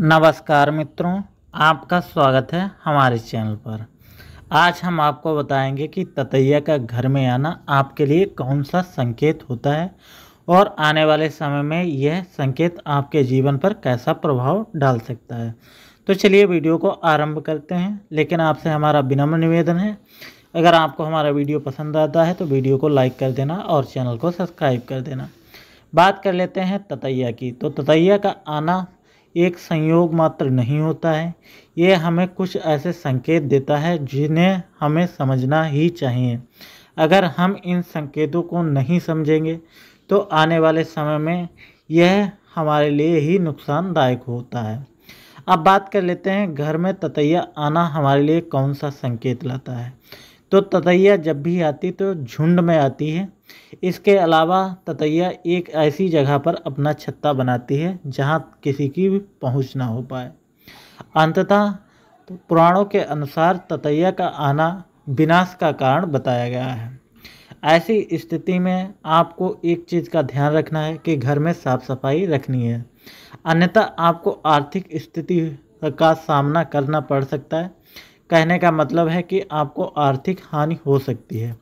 नमस्कार मित्रों आपका स्वागत है हमारे चैनल पर आज हम आपको बताएंगे कि ततैया का घर में आना आपके लिए कौन सा संकेत होता है और आने वाले समय में यह संकेत आपके जीवन पर कैसा प्रभाव डाल सकता है तो चलिए वीडियो को आरंभ करते हैं लेकिन आपसे हमारा विनम्र निवेदन है अगर आपको हमारा वीडियो पसंद आता है तो वीडियो को लाइक कर देना और चैनल को सब्सक्राइब कर देना बात कर लेते हैं ततैया की तो ततैया का आना एक संयोग मात्र नहीं होता है यह हमें कुछ ऐसे संकेत देता है जिन्हें हमें समझना ही चाहिए अगर हम इन संकेतों को नहीं समझेंगे तो आने वाले समय में यह हमारे लिए ही नुकसानदायक होता है अब बात कर लेते हैं घर में ततैया आना हमारे लिए कौन सा संकेत लाता है तो ततैया जब भी आती तो झुंड में आती है इसके अलावा ततैया एक ऐसी जगह पर अपना छत्ता बनाती है जहाँ किसी की भी पहुँच ना हो पाए अंततः तो पुराणों के अनुसार ततैया का आना विनाश का कारण बताया गया है ऐसी स्थिति में आपको एक चीज़ का ध्यान रखना है कि घर में साफ सफाई रखनी है अन्यथा आपको आर्थिक स्थिति का सामना करना पड़ सकता है कहने का मतलब है कि आपको आर्थिक हानि हो सकती है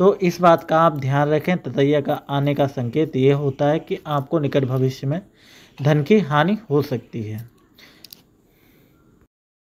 तो इस बात का आप ध्यान रखें ततैया का आने का संकेत ये होता है कि आपको निकट भविष्य में धन की हानि हो सकती है